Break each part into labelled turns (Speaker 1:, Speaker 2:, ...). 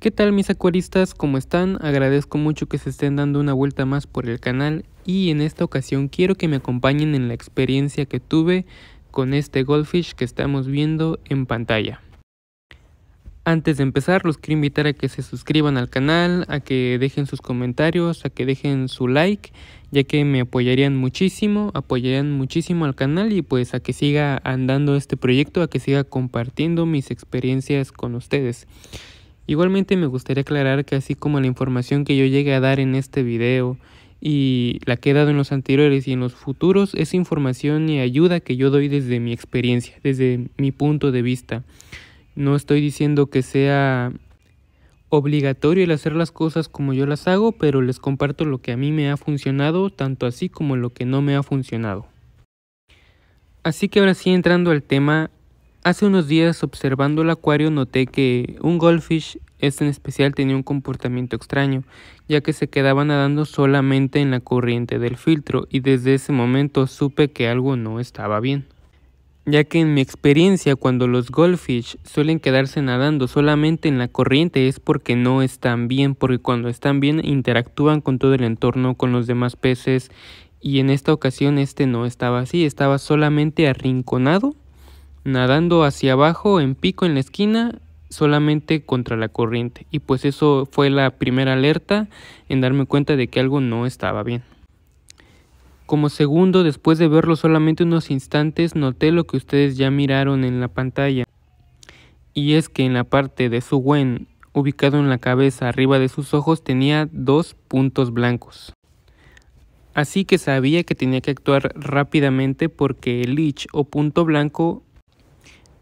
Speaker 1: ¿Qué tal mis acuaristas? ¿Cómo están? Agradezco mucho que se estén dando una vuelta más por el canal y en esta ocasión quiero que me acompañen en la experiencia que tuve con este goldfish que estamos viendo en pantalla. Antes de empezar los quiero invitar a que se suscriban al canal, a que dejen sus comentarios, a que dejen su like, ya que me apoyarían muchísimo, apoyarían muchísimo al canal y pues a que siga andando este proyecto, a que siga compartiendo mis experiencias con ustedes. Igualmente me gustaría aclarar que así como la información que yo llegué a dar en este video y la que he dado en los anteriores y en los futuros es información y ayuda que yo doy desde mi experiencia, desde mi punto de vista. No estoy diciendo que sea obligatorio el hacer las cosas como yo las hago, pero les comparto lo que a mí me ha funcionado, tanto así como lo que no me ha funcionado. Así que ahora sí entrando al tema, Hace unos días observando el acuario noté que un goldfish este en especial tenía un comportamiento extraño, ya que se quedaba nadando solamente en la corriente del filtro y desde ese momento supe que algo no estaba bien. Ya que en mi experiencia cuando los goldfish suelen quedarse nadando solamente en la corriente es porque no están bien, porque cuando están bien interactúan con todo el entorno, con los demás peces y en esta ocasión este no estaba así, estaba solamente arrinconado nadando hacia abajo en pico en la esquina solamente contra la corriente y pues eso fue la primera alerta en darme cuenta de que algo no estaba bien. Como segundo, después de verlo solamente unos instantes, noté lo que ustedes ya miraron en la pantalla. Y es que en la parte de su wen ubicado en la cabeza arriba de sus ojos, tenía dos puntos blancos. Así que sabía que tenía que actuar rápidamente porque el leech o punto blanco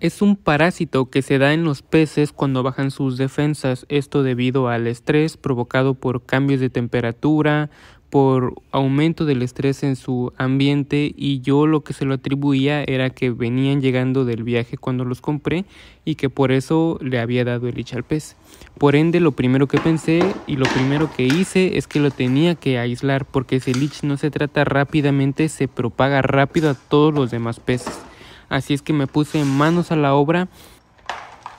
Speaker 1: es un parásito que se da en los peces cuando bajan sus defensas, esto debido al estrés provocado por cambios de temperatura, por aumento del estrés en su ambiente y yo lo que se lo atribuía era que venían llegando del viaje cuando los compré y que por eso le había dado el al pez. Por ende, lo primero que pensé y lo primero que hice es que lo tenía que aislar porque si el no se trata rápidamente, se propaga rápido a todos los demás peces. Así es que me puse manos a la obra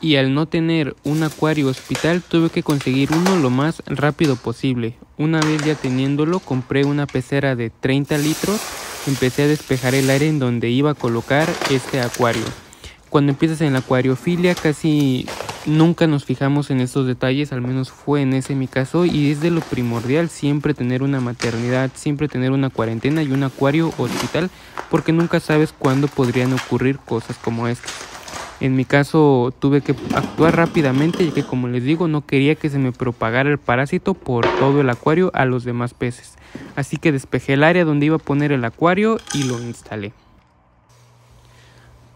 Speaker 1: y al no tener un acuario hospital tuve que conseguir uno lo más rápido posible. Una vez ya teniéndolo compré una pecera de 30 litros, empecé a despejar el aire en donde iba a colocar este acuario. Cuando empiezas en la acuariofilia casi Nunca nos fijamos en estos detalles, al menos fue en ese mi caso, y es de lo primordial siempre tener una maternidad, siempre tener una cuarentena y un acuario hospital, porque nunca sabes cuándo podrían ocurrir cosas como estas. En mi caso tuve que actuar rápidamente ya que como les digo no quería que se me propagara el parásito por todo el acuario a los demás peces. Así que despejé el área donde iba a poner el acuario y lo instalé.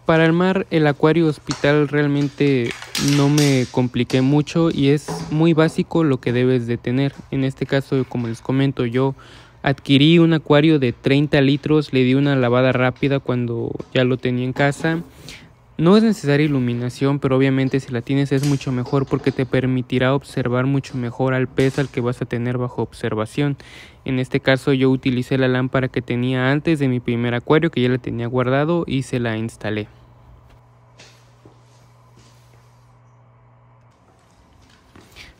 Speaker 1: Para el el acuario hospital realmente no me compliqué mucho y es muy básico lo que debes de tener. En este caso, como les comento, yo adquirí un acuario de 30 litros, le di una lavada rápida cuando ya lo tenía en casa. No es necesaria iluminación, pero obviamente si la tienes es mucho mejor porque te permitirá observar mucho mejor al pez al que vas a tener bajo observación. En este caso yo utilicé la lámpara que tenía antes de mi primer acuario que ya la tenía guardado y se la instalé.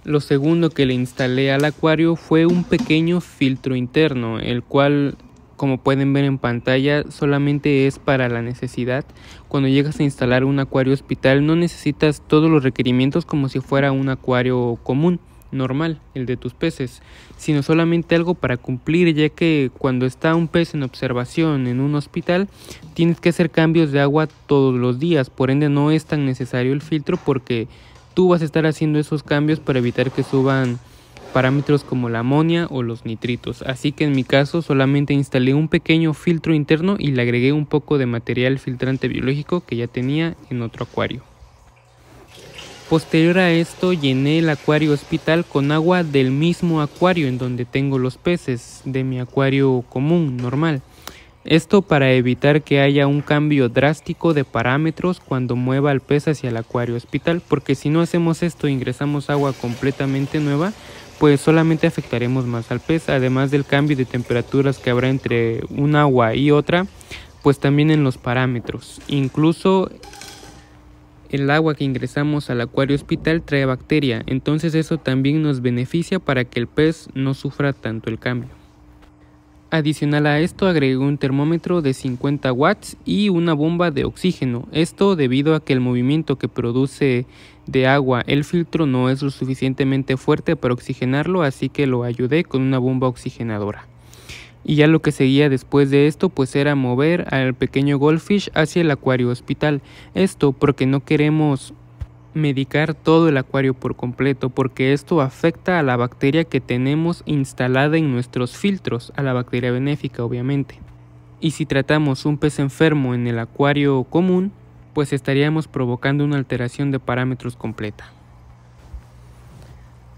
Speaker 1: Lo segundo que le instalé al acuario fue un pequeño filtro interno, el cual como pueden ver en pantalla, solamente es para la necesidad. Cuando llegas a instalar un acuario hospital no necesitas todos los requerimientos como si fuera un acuario común, normal, el de tus peces, sino solamente algo para cumplir, ya que cuando está un pez en observación en un hospital, tienes que hacer cambios de agua todos los días, por ende no es tan necesario el filtro porque tú vas a estar haciendo esos cambios para evitar que suban parámetros como la amonia o los nitritos, así que en mi caso solamente instalé un pequeño filtro interno y le agregué un poco de material filtrante biológico que ya tenía en otro acuario. Posterior a esto llené el acuario hospital con agua del mismo acuario en donde tengo los peces, de mi acuario común, normal. Esto para evitar que haya un cambio drástico de parámetros cuando mueva el pez hacia el acuario hospital, porque si no hacemos esto ingresamos agua completamente nueva, pues solamente afectaremos más al pez, además del cambio de temperaturas que habrá entre un agua y otra, pues también en los parámetros. Incluso el agua que ingresamos al acuario hospital trae bacteria, entonces eso también nos beneficia para que el pez no sufra tanto el cambio. Adicional a esto agregó un termómetro de 50 watts y una bomba de oxígeno, esto debido a que el movimiento que produce de agua el filtro no es lo suficientemente fuerte para oxigenarlo, así que lo ayudé con una bomba oxigenadora. Y ya lo que seguía después de esto pues era mover al pequeño goldfish hacia el acuario hospital, esto porque no queremos medicar todo el acuario por completo porque esto afecta a la bacteria que tenemos instalada en nuestros filtros, a la bacteria benéfica obviamente. Y si tratamos un pez enfermo en el acuario común, pues estaríamos provocando una alteración de parámetros completa.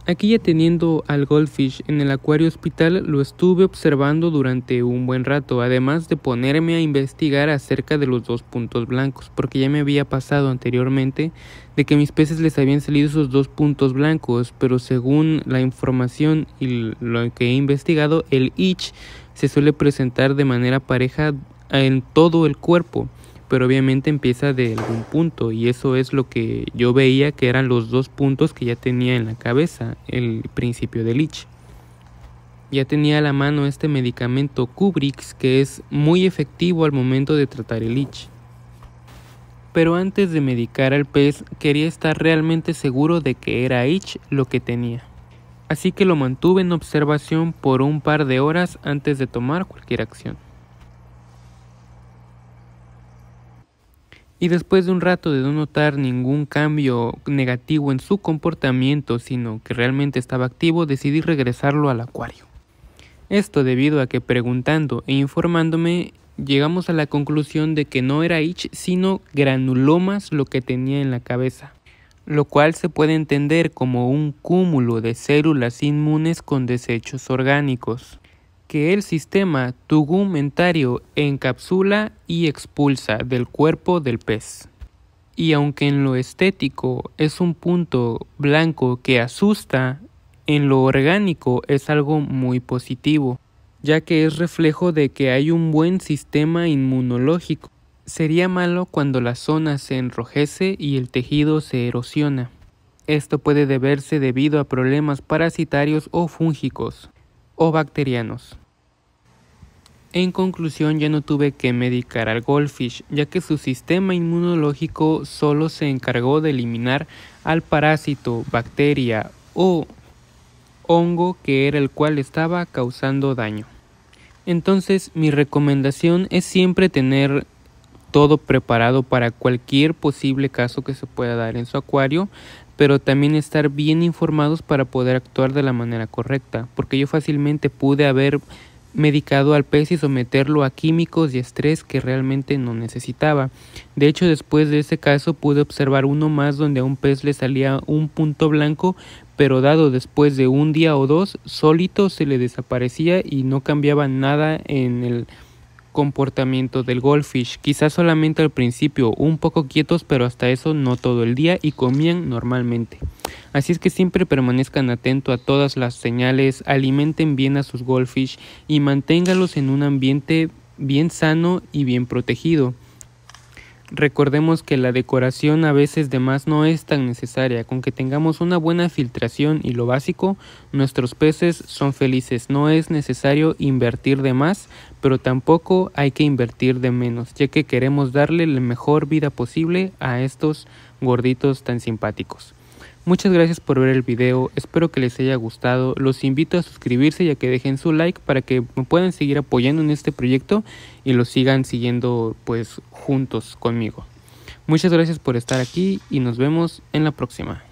Speaker 1: Aquí ya teniendo al goldfish en el acuario hospital lo estuve observando durante un buen rato, además de ponerme a investigar acerca de los dos puntos blancos, porque ya me había pasado anteriormente de que mis peces les habían salido esos dos puntos blancos, pero según la información y lo que he investigado, el itch se suele presentar de manera pareja en todo el cuerpo pero obviamente empieza de algún punto y eso es lo que yo veía que eran los dos puntos que ya tenía en la cabeza, el principio de itch Ya tenía a la mano este medicamento Cubrix que es muy efectivo al momento de tratar el itch Pero antes de medicar al pez quería estar realmente seguro de que era Itch lo que tenía. Así que lo mantuve en observación por un par de horas antes de tomar cualquier acción. Y después de un rato de no notar ningún cambio negativo en su comportamiento, sino que realmente estaba activo, decidí regresarlo al acuario. Esto debido a que preguntando e informándome llegamos a la conclusión de que no era itch sino granulomas lo que tenía en la cabeza, lo cual se puede entender como un cúmulo de células inmunes con desechos orgánicos que el sistema tegumentario encapsula y expulsa del cuerpo del pez. Y aunque en lo estético es un punto blanco que asusta, en lo orgánico es algo muy positivo, ya que es reflejo de que hay un buen sistema inmunológico. Sería malo cuando la zona se enrojece y el tejido se erosiona. Esto puede deberse debido a problemas parasitarios o fúngicos, o bacterianos. En conclusión ya no tuve que medicar al goldfish, ya que su sistema inmunológico solo se encargó de eliminar al parásito, bacteria o hongo que era el cual estaba causando daño. Entonces mi recomendación es siempre tener todo preparado para cualquier posible caso que se pueda dar en su acuario, pero también estar bien informados para poder actuar de la manera correcta, porque yo fácilmente pude haber medicado al pez y someterlo a químicos y estrés que realmente no necesitaba. De hecho, después de ese caso pude observar uno más donde a un pez le salía un punto blanco, pero dado después de un día o dos, sólito se le desaparecía y no cambiaba nada en el comportamiento del goldfish, quizás solamente al principio, un poco quietos, pero hasta eso no todo el día y comían normalmente. Así es que siempre permanezcan atentos a todas las señales, alimenten bien a sus goldfish y manténgalos en un ambiente bien sano y bien protegido. Recordemos que la decoración a veces de más no es tan necesaria, con que tengamos una buena filtración y lo básico, nuestros peces son felices, no es necesario invertir de más, pero tampoco hay que invertir de menos, ya que queremos darle la mejor vida posible a estos gorditos tan simpáticos. Muchas gracias por ver el video, espero que les haya gustado, los invito a suscribirse y a que dejen su like para que me puedan seguir apoyando en este proyecto y lo sigan siguiendo pues juntos conmigo. Muchas gracias por estar aquí y nos vemos en la próxima.